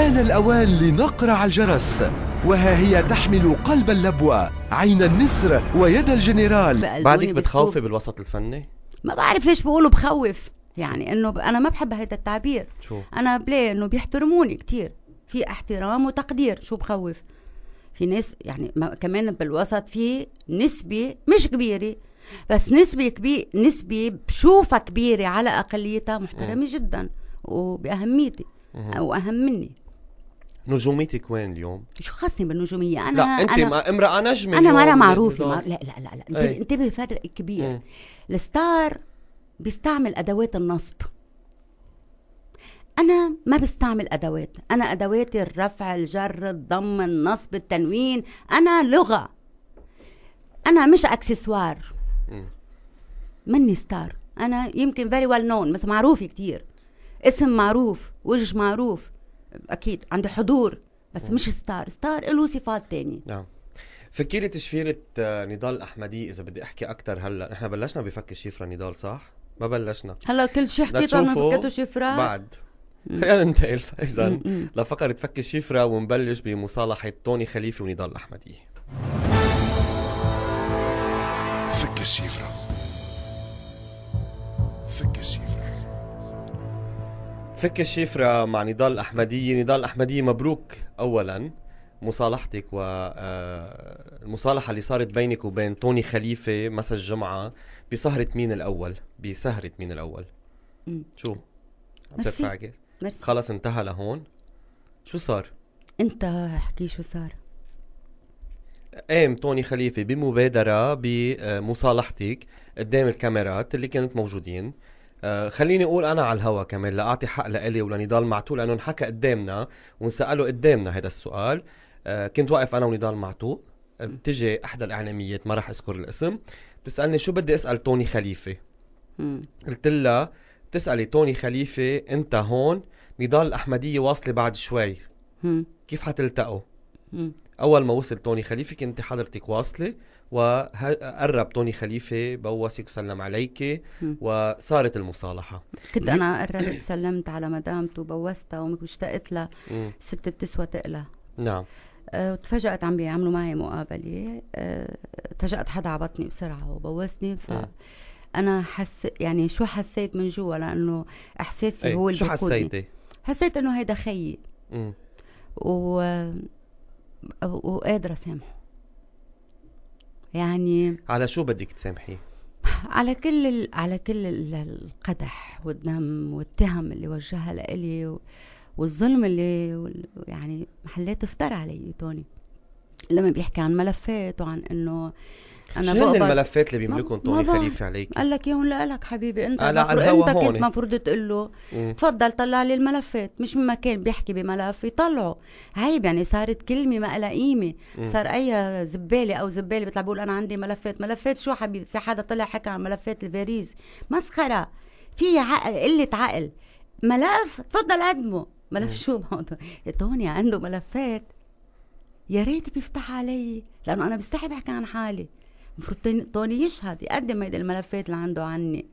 آن الأوان لنقرع الجرس وها هي تحمل قلب اللبوة عين النسر ويد الجنرال بعدك بتخوفي بالوسط الفني؟ ما بعرف ليش بقولوا بخوف يعني انه انا ما بحب هذا التعبير شو؟ انا بلاقي انه بيحترموني كثير في احترام وتقدير شو بخوف في ناس يعني ما كمان بالوسط في نسبه مش كبيره بس نسبه كبيره نسبه بشوفها كبيره على اقليتها محترمه جدا وباهميتي واهم مني نجوميتك وين اليوم؟ شو خصني بالنجومية أنا لا أنت أنا امرأة نجمة أنا مرة معروفة ما... لا لا لا, لا. إيه. انتبه فرق كبير الستار بيستعمل أدوات النصب أنا ما بستعمل أدوات أنا أدواتي الرفع الجر الضم النصب التنوين أنا لغة أنا مش أكسسوار مني ستار أنا يمكن فيري ويل نون بس معروفة كتير اسم معروف وجه معروف اكيد عنده حضور بس مش ستار ستار له صفات تانية نعم فكري تشفيرة آه، نضال الأحمدي إذا بدي أحكي أكثر هلا نحن بلشنا بفك الشفرة نضال صح؟ ما بلشنا هلا كل شيء حكيته ما فكته شفرة بعد خلينا ننتقل فإذا لفقرة فك الشفرة ونبلش بمصالحة توني خليفة ونضال الأحمدي فك الشفرة فك الشفرة فك الشفرة مع نضال الأحمدية نضال الأحمدية مبروك أولا مصالحتك والمصالحة آه، اللي صارت بينك وبين توني خليفة مساء الجمعة بسهرة مين الأول بسهرة مين الأول شو عم تدفع خلص انتهى لهون شو صار انت احكي شو صار قام توني خليفة بمبادرة بمصالحتك قدام الكاميرات اللي كانت موجودين آه، خليني اقول انا على الهوا كمان لاعطي حق لإلي ولنضال معتو لانه انحكى قدامنا ونساله قدامنا هذا السؤال آه، كنت واقف انا ونضال معتو آه، بتجي احدى الاعلاميات ما راح اذكر الاسم بتسالني شو بدي اسال توني خليفه قلت لها بتسالي توني خليفه انت هون نضال الاحمديه واصله بعد شوي كيف حتلتقوا اول ما وصل توني خليفه كنت حضرتك واصله وقرب توني خليفة بوسك وسلم عليك وصارت المصالحة كنت أنا قربت سلمت على مدامته وبوستها ومشتقت لها ست بتسوى تقلة نعم أه، تفاجأت عم بيعملوا معي مقابلة أه، تفاجأت حدا عبطني بسرعة وبوسني ف أنا حس يعني شو حسيت من جوا لأنه إحساسي إيه، هو اللي شو حسيتي؟ حسيت إنه هيدا خيي و... وقادرة سامحه يعني على شو بدك تسامحيه؟ على كل على كل القدح والدم والتهم اللي وجهها لإلي و... والظلم اللي يعني محلات افترى علي توني لما بيحكي عن ملفات وعن انه انا شو هن الملفات اللي بيملكهم طوني خليفه عليك قال لك اياهم لك حبيبي انت على آه، لا انت كنت مفروض تقول له تفضل طلع لي الملفات مش من مكان بيحكي بملف يطلعه عيب يعني صارت كلمه ما لها قيمه صار اي زباله او زباله بيطلع بيقول انا عندي ملفات ملفات شو حبيبي في حدا طلع حكى عن ملفات الفاريز مسخره في عقل قله عقل ملف تفضل قدمه ملف شو توني عنده ملفات يا ريت بيفتح علي لانه انا بستحي بحكي عن حالي المفروض توني يشهد يقدم هيدي الملفات اللي عنده عني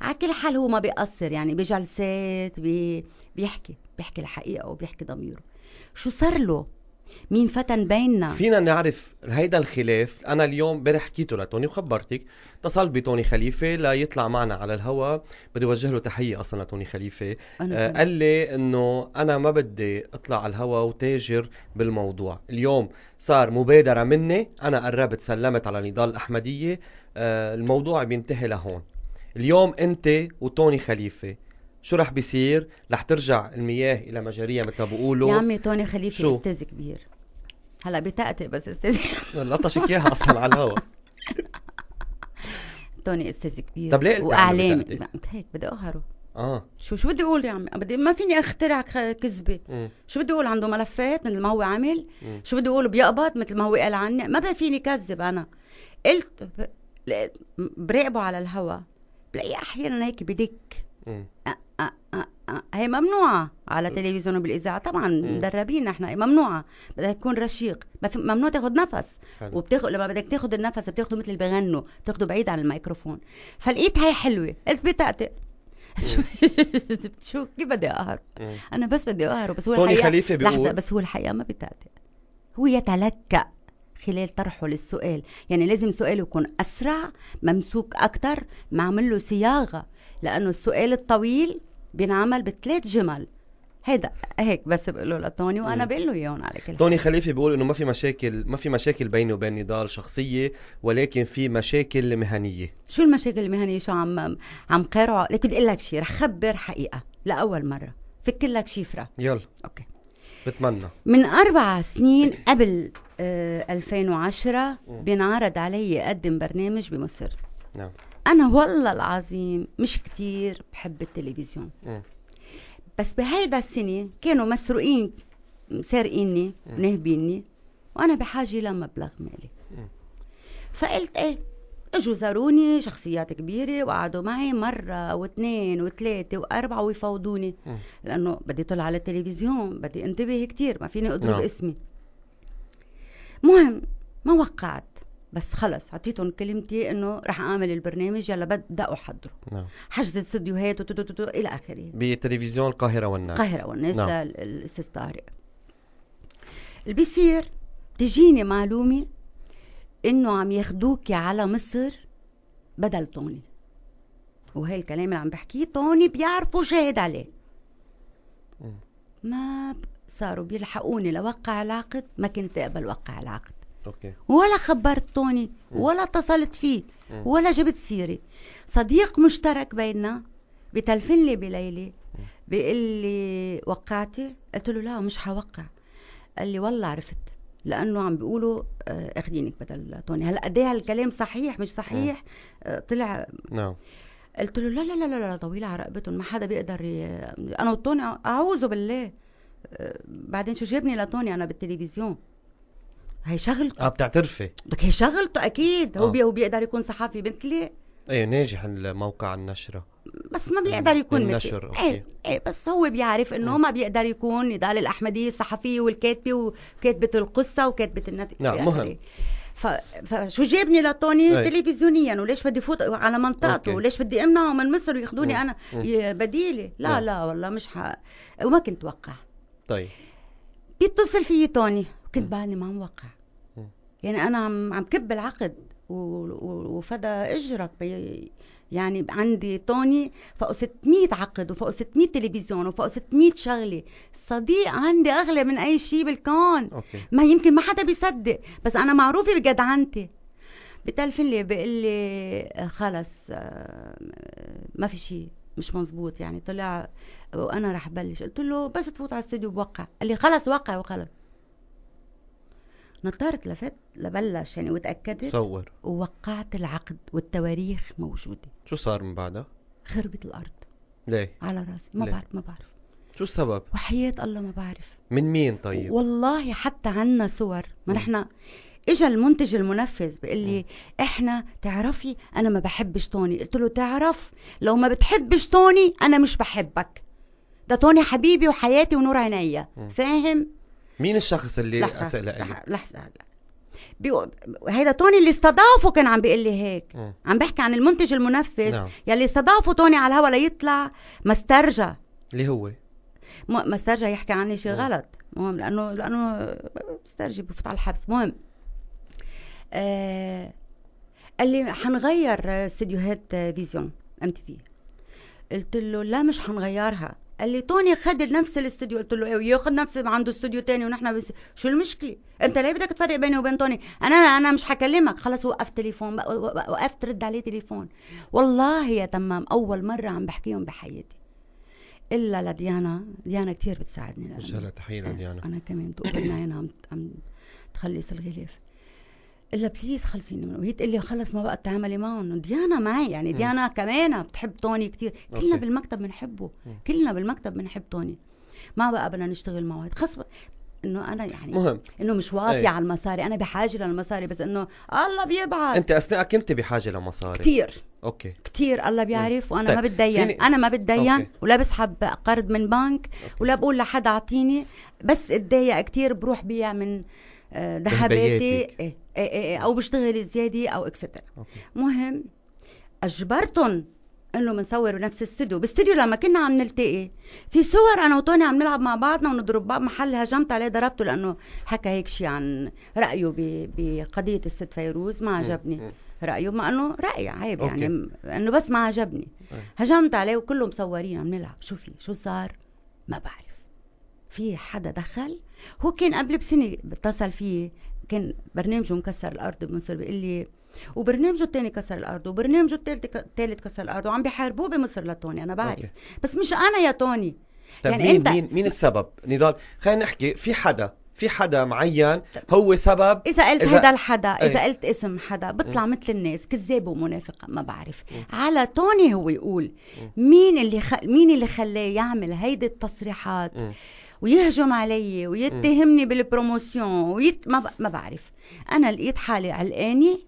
على كل حال هو ما بيقصر يعني بجلسات بي بيحكي بيحكي الحقيقه وبيحكي ضميره شو صار له مين فتن بيننا فينا نعرف هيدا الخلاف انا اليوم امبارح حكيته لتوني وخبرتك اتصلت بتوني خليفه ليطلع معنا على الهوا بدي اوجه له تحيه اصلا لتوني خليفه آه قال لي انه انا ما بدي اطلع على الهوا وتاجر بالموضوع اليوم صار مبادره مني انا قربت سلمت على نضال الاحمديه آه الموضوع بينتهي لهون اليوم انت وتوني خليفه شو رح بيصير؟ رح ترجع المياه الى مجاريها مثل ما بقولوا يا عمي توني خليفه استاذ كبير هلا بتأتئ بس استاذي لطشك اياها اصلا على الهواء توني استاذ كبير طب ليه واعلامي هيك بدي اقهره اه شو شو بدي اقول يا عمي بدي ما فيني اخترع كذبه شو بدي اقول عنده ملفات مثل ما هو عامل شو بدي اقول بيقبض مثل ما هو قال عني ما بقى فيني كذب انا قلت براقبه على الهوا بلاقي احيانا هيك بدك أه أه أه هي ممنوعه على تلفزيون وبالاذاعه طبعا مدربين نحن ممنوعه بدها تكون رشيق ممنوع تاخذ نفس وبتاخذ لما بدك تاخذ النفس بتاخذه مثل اللي بغنوا بتاخده بعيد عن الميكروفون فلقيت هاي حلوه اذ بتأتي شو كيف بدي اقهر انا بس بدي اقهر بس هو طولي الحقيقه خليفه بيقول لحظه بس هو الحقيقه ما بتأتي هو يتلكأ خلال طرحه للسؤال يعني لازم سؤاله يكون أسرع ممسوك اكثر معمل له صياغة لأنه السؤال الطويل بينعمل بثلاث جمل هيدا هيك بس بقول له لتوني وانا بقول له اياهم على كل توني خليفه بيقول انه ما في مشاكل ما في مشاكل بيني وبين نضال شخصيه ولكن في مشاكل مهنيه شو المشاكل المهنيه شو عم عم قارع لك بدي اقول لك شيء رح خبر حقيقه لاول مره فك لك شفره يلا اوكي بتمنى من اربع سنين قبل آه 2010 بينعرض علي اقدم برنامج بمصر نعم انا والله العظيم مش كتير بحب التلفزيون إيه. بس بهيدا السنه كانوا مسروقين سارقيني ونهبيني إيه. وانا بحاجه لمبلغ مالي إيه. فقلت ايه اجوا زاروني شخصيات كبيره وقعدوا معي مره واثنين وثلاثه واربعه ويفوضوني لانه بدي طلع على التلفزيون بدي انتبه كتير ما فيني اضرب نعم. اسمي مهم ما وقعت بس خلص عطيتهم كلمتي انه رح اعمل البرنامج يلا بدأوا حضروا نعم. حجز استديوهات الى اخره بتلفزيون القاهره والناس القاهره والناس نعم. للاستاذ طارق اللي بيصير تجيني معلومه انه عم ياخدوكي على مصر بدل طوني وهي الكلام اللي عم بحكيه طوني بيعرفوا شاهد عليه ما صاروا بيلحقوني لوقع العقد ما كنت اقبل وقع العقد أوكي. ولا توني ولا اتصلت فيه ولا جبت سيري صديق مشترك بيننا بتلفن لي بليلي بيقول لي وقعتي قلت له لا مش حوقع قال لي والله عرفت لانه عم بيقولوا آه، اخدينك بدل توني هلا قد ايه هالكلام صحيح مش صحيح آه، طلع نعم قلت له لا لا لا لا, لا طويله على رقبتهم ما حدا بيقدر ي... انا وطوني اعوذ بالله آه، بعدين شو جابني لطوني انا بالتلفزيون هي شغلته اه بتعترفي لك هي شغلته اكيد هو آه. بيقدر يكون صحفي مثلي ايه ناجح الموقع النشره بس ما بيقدر يكون النشر أوكي. ايه ايه بس هو بيعرف انه ما بيقدر يكون نضال الاحمدي الصحفيه والكاتبه وكاتبه القصه وكاتبه النت نعم يعني مهم ف... فشو جابني لتوني إيه. تلفزيونيا وليش بدي فوت على منطقته وليش بدي امنعه من مصر وياخذوني انا بديلي لا م. نعم. لا والله مش حق وما كنت اتوقع طيب بيتصل فيي توني كنت بعدني ما عم وقع يعني انا عم عم كب العقد وفدا اجرك بي يعني عندي توني فوق 600 عقد وفوق 600 تلفزيون وفوق 600 شغله صديق عندي اغلى من اي شيء بالكون أوكي. ما يمكن ما حدا بيصدق بس انا معروفه بجدعنتي بتلفن لي بيقول لي خلص آه، ما في شيء مش مزبوط يعني طلع وانا رح بلش قلت له بس تفوت على الاستوديو بوقع قال لي خلص وقع وخلص نظارة لفت لبلش يعني وتأكدت صور ووقعت العقد والتواريخ موجودة شو صار من بعدها؟ خربت الأرض ليه؟ على راسي ما ليه؟ بعرف ما بعرف شو السبب؟ وحياة الله ما بعرف من مين طيب؟ والله حتى عنا صور ما نحن اجى المنتج المنفذ بيقول لي احنا تعرفي انا ما بحبش توني قلت له تعرف لو ما بتحبش توني انا مش بحبك ده توني حبيبي وحياتي ونور عينيا فاهم مين الشخص اللي لحظة اسئله لحظه لحظه بيو... هيدا توني اللي استضافه كان عم بيقول لي هيك م. عم بحكي عن المنتج المنفذ نعم. يلي استضافه توني على الهوا ليطلع ما استرجى اللي هو م... استرجى يحكي عني شيء غلط مهم لانه لانه استرجي بفوت على الحبس مهم آه... قال لي حنغير استديوهات فيزيون ام تي في قلت له لا مش حنغيرها قال لي توني خد نفس الاستوديو قلت له ايه وياخد نفس عنده استوديو تاني ونحن بس شو المشكله انت ليه بدك تفرق بيني وبين توني انا انا مش حكلمك خلص وقفت تليفون وقفت رد عليه تليفون والله يا تمام اول مره عم بحكيهم بحياتي الا لديانا ديانا كثير بتساعدني وجه تحيه لديانا انا كمان تقول عم عم تخلص الغلاف الا بليز خلصيني منه وهي تقول لي خلص ما بقى تعملي معهم ديانا معي يعني ديانا كمان بتحب توني كتير أوكي. كلنا بالمكتب بنحبه كلنا بالمكتب بنحب توني ما بقى بدنا نشتغل معه خاص انه انا يعني مهم انه مش واطيه على المصاري انا بحاجه للمصاري بس انه الله بيبعت انت اثناء كنت بحاجه لمصاري كثير اوكي كثير الله بيعرف وانا طيب. ما بتدين فيني... انا ما بتدين أوكي. ولا بسحب قرض من بنك أوكي. ولا بقول لحد اعطيني بس اتضايق كثير بروح بيع من آه، ذهباتي إيه، إيه، إيه، او بشتغل زياده او اكسترا مهم اجبرتهم انه بنصور بنفس الاستوديو بالاستوديو لما كنا عم نلتقي في صور انا وطوني عم نلعب مع بعضنا ونضرب بعض محل هجمت عليه ضربته لانه حكى هيك شيء عن رايه بقضيه الست فيروز ما عجبني رايه مع انه راي عيب يعني، أوكي. يعني انه بس ما عجبني هجمت عليه وكله مصورين عم نلعب شو في شو صار ما بعرف في حدا دخل هو كان قبل بسنه اتصل فيه كان برنامجه مكسر الارض بمصر بيقول لي وبرنامجه الثاني كسر الارض وبرنامجه الثالث كسر الارض وعم بيحاربوه بمصر لتوني انا بعرف أوكي. بس مش انا يا توني طيب يعني مين انت مين مين السبب نضال خلينا نحكي في حدا في حدا معين هو سبب اذا قلت إذا... هذا الحدا إيه. اذا أي. قلت اسم حدا إيه. بطلع م. مثل الناس كذاب ومنافق ما بعرف م. إيه. على توني هو يقول م. مين اللي خ... مين اللي خلاه يعمل هيدي التصريحات م. ويهجم علي ويتهمني بالبروموسيون ويت ما, ب... ما بعرف انا لقيت حالي علقانه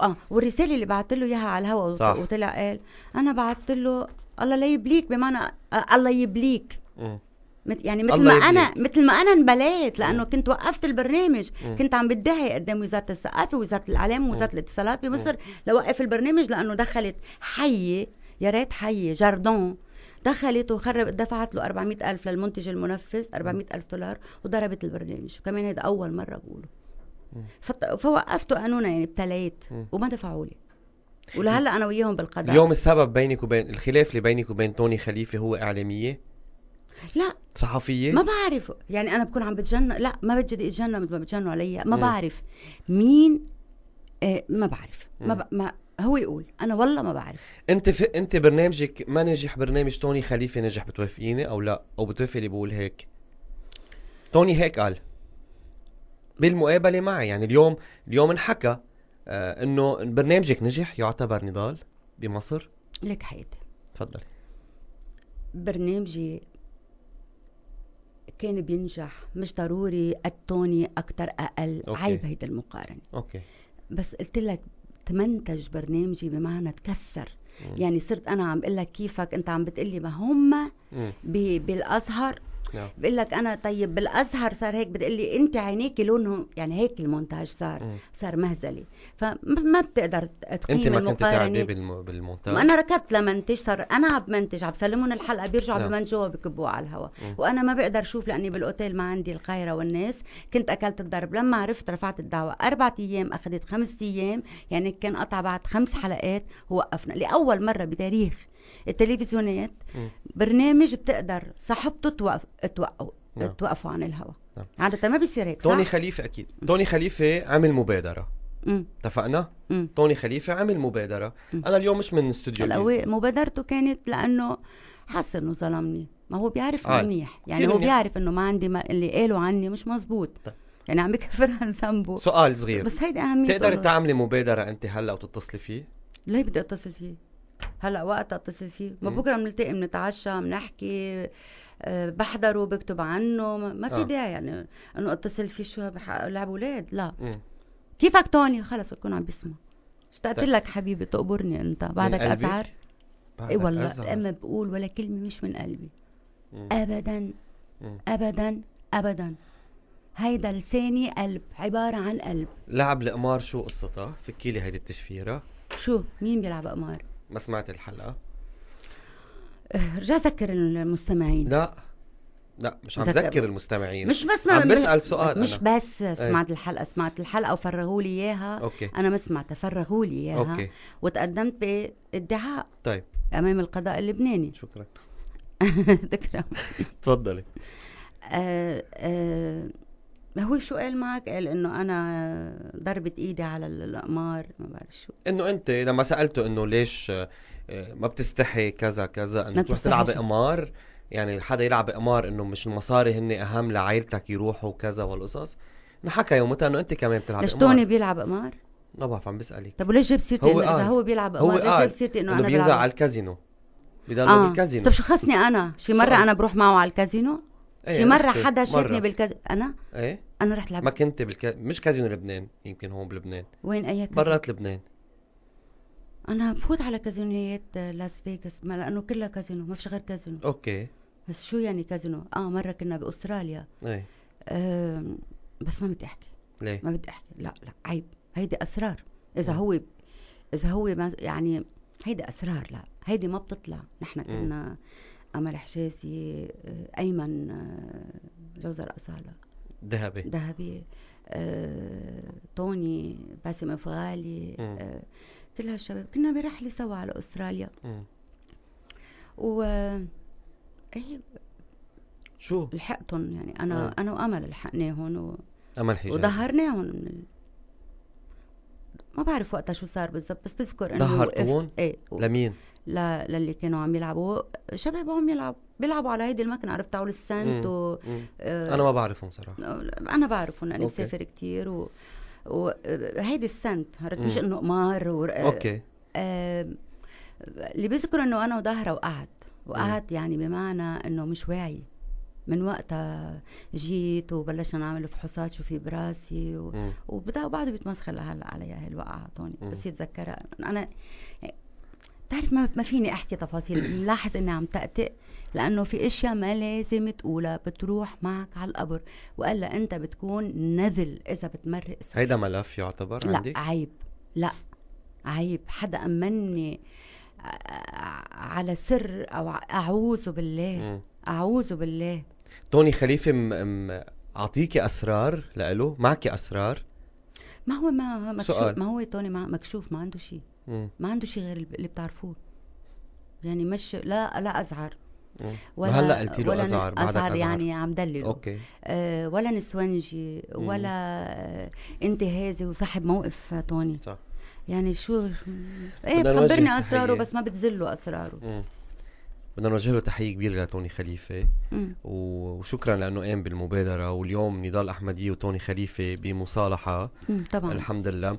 اه والرساله اللي بعثت له اياها على الهواء صح. وطلع قال انا بعثت له الله لا يبليك بمعنى آه، الله يبليك مت يعني مثل ما يبليك. انا مثل ما انا انبليت لانه م. كنت وقفت البرنامج م. كنت عم بدعي قدام وزاره الثقافه وزاره الاعلام وزاره الاتصالات بمصر لوقف البرنامج لانه دخلت حيه يا ريت حيه جاردون دخلت وخربت دفعت له 400 ألف للمنتج المنفذ 400 ألف دولار وضربت البرنامج وكمان هذا أول مرة بقوله فوقفته قانونا يعني ابتليت وما دفعوا لي ولهلا انا وياهم بالقدر اليوم السبب بينك وبين الخلاف اللي بينك وبين توني خليفه هو اعلاميه لا صحفيه ما بعرف يعني انا بكون عم بتجنن لا ما بدي اتجنن مثل ما بتجنوا علي ما م. بعرف مين آه ما بعرف م. ما, ب... ما هو يقول انا والله ما بعرف انت ف... انت برنامجك ما نجح برنامج توني خليفه نجح بتوافقيني او لا او بتوافقي اللي بقول هيك توني هيك قال بالمقابله معي يعني اليوم اليوم انحكى آه انه برنامجك نجح يعتبر نضال بمصر لك حيد تفضلي برنامجي كان بينجح مش ضروري التوني اكثر اقل أوكي. عيب هيدي المقارنه اوكي بس قلت لك تمنتج برنامجي بمعنى تكسر يعني صرت انا عم بقول لك كيفك انت عم بتقلي ما هم بالازهر نعم. بقول لك انا طيب بالازهر صار هيك بتقول لي انت عينيكي لونهم يعني هيك المونتاج صار م. صار مهزلي فما بتقدر تقيم انت ما كنت تعدي بالمونتاج انا ركضت لمنتج صار انا عم بمنتج عم بسلمون الحلقه بيرجعوا نعم. بمنجوها بكبوها على الهواء وانا ما بقدر اشوف لاني بالاوتيل ما عندي القاهره والناس كنت اكلت الضرب لما عرفت رفعت الدعوه اربع ايام اخذت خمس ايام يعني كان قطع بعد خمس حلقات ووقفنا لاول مره بتاريخ التلفزيونات برنامج بتقدر صاحبته توقف توقفوا نعم. توقفوا عن الهواء نعم. عادة ما بيصير هيك توني خليفة أكيد توني خليفة عمل مبادرة اتفقنا؟ توني خليفة عمل مبادرة أنا اليوم مش من استوديو الأول مبادرته كانت لأنه حس إنه ظلمني ما هو بيعرف آه. منيح يعني هو بيعرف إنه ما عندي ما اللي قالوا عني مش مزبوط طيب. يعني عم بكفر عن ذنبه سؤال صغير بس هيدي أهمية تقدر تعملي مبادرة أنت هلا وتتصلي فيه؟ ليه بدي أتصل فيه؟ هلا وقتها اتصل فيه ما بكره بنلتقي بنتعشى بنحكي أه بحضره بكتب عنه ما في آه. داعي يعني انه اتصل فيه شو لعب اولاد لا مم. كيفك توني خلص بكون عم بسمع اشتقت طيب. لك حبيبي تقبرني انت بعدك اسعار اي والله أزعر. اما بقول ولا كلمه مش من قلبي مم. ابدا مم. ابدا ابدا هيدا لساني قلب عباره عن قلب لعب القمار شو قصتها فكي لي هيدي التشفيره شو مين بيلعب قمار ما سمعت الحلقه رجع ذكر المستمعين لا لا مش عم ذكر المستمعين مش بس عم بسال سؤال مش أنا. بس إيه. سمعت أي. الحلقه سمعت الحلقه وفرغوا لي اياها أوكي. انا ما سمعتها فرغوا لي اياها أوكي. وتقدمت بادعاء طيب امام القضاء اللبناني شكرا تكرم تفضلي آه آه ما هو شو قال معك؟ قال انه انا ضربت ايدي على القمار ما بعرف شو انه انت لما سالته انه ليش آه، ما بتستحي كذا كذا انه تروح تلعب قمار يعني حدا يلعب قمار انه مش المصاري هن اهم لعائلتك يروحوا كذا والقصص انحكى يومتها انه انت كمان بتلعب قمار ليش توني بيلعب قمار؟ ما بعرف عم بسالك طب وليش جاب سيرتي هو اذا هو بيلعب قمار ليش جاب سيرتي انه انا بيلعب على الكازينو بضلوا آه. بالكازينو طب شو خصني انا؟ شي مره انا بروح معه على الكازينو؟ أيه شي مره حدا شافني بالكاز بالكازينو انا ايه انا رحت لعبت ما كنت بالك مش كازينو لبنان يمكن هون بلبنان وين اي كازينو برات لبنان انا بفوت على كازينويات لاس فيغاس ما لانه كلها كازينو ما فيش غير كازينو اوكي بس شو يعني كازينو اه مره كنا باستراليا ايه آه بس ما بدي احكي ليه ما بدي احكي لا لا عيب هيدي اسرار اذا آه. هو اذا هو يعني هيدي اسرار لا هيدي ما بتطلع نحن كنا م. امل حجازي آه، ايمن آه، جوزر الاصاله ذهبي ذهبي آه، توني باسم افغالي آه، كل هالشباب كنا برحله سوا على استراليا و آه، ايه شو لحقتهم يعني انا مم. انا وامل لحقناهم و... امل حجازي وظهرناهم من ال... ما بعرف وقتها شو صار بالضبط بس بذكر انه ظهرتون؟ ايه و... لمين؟ للي كانوا عم يلعبوا شباب عم يلعبوا بيلعبوا على هيدي المكنه عرفت على السنت و آه انا ما بعرفهم صراحه آه، انا بعرفهم لاني مسافر كثير و... وهيدي آه، السنت عرفت مش انه قمار و... آه، اوكي آه... اللي بذكر انه انا وقعد وقعت وقعت يعني بمعنى انه مش واعي من وقتها جيت وبلشنا نعمل فحوصات شو في براسي و... وبعده بيتمسخر لهلا علي هالوقعه هون بس يتذكرها انا بتعرف ما, ما فيني احكي تفاصيل ملاحظ اني عم تأتئ لانه في اشياء ما لازم تقولها بتروح معك على القبر والا انت بتكون نذل اذا بتمرق سفر. هيدا ملف يعتبر لا عندك؟ عيب لا عيب حدا امني آه، على سر او اعوذ بالله اعوذ بالله توني خليفه م... م... اعطيكي اسرار لإله معك اسرار ما هو ما مكشوف سؤال. ما هو توني ما مكشوف ما عنده شيء ما عنده شيء غير اللي بتعرفوه يعني مش لا لا ازعر ولا هلا قلتي له ازعر بعدك ازعر يعني عم دلله اوكي أه ولا نسونجي ولا أه انتهازي وصاحب موقف توني صح يعني شو ايه بخبرني اسراره بس ما بتزله اسراره مم. بدنا نوجه له تحيه كبيره لتوني خليفه مم. وشكرا لانه قام بالمبادره واليوم نضال احمدي وتوني خليفه بمصالحه مم. طبعا الحمد لله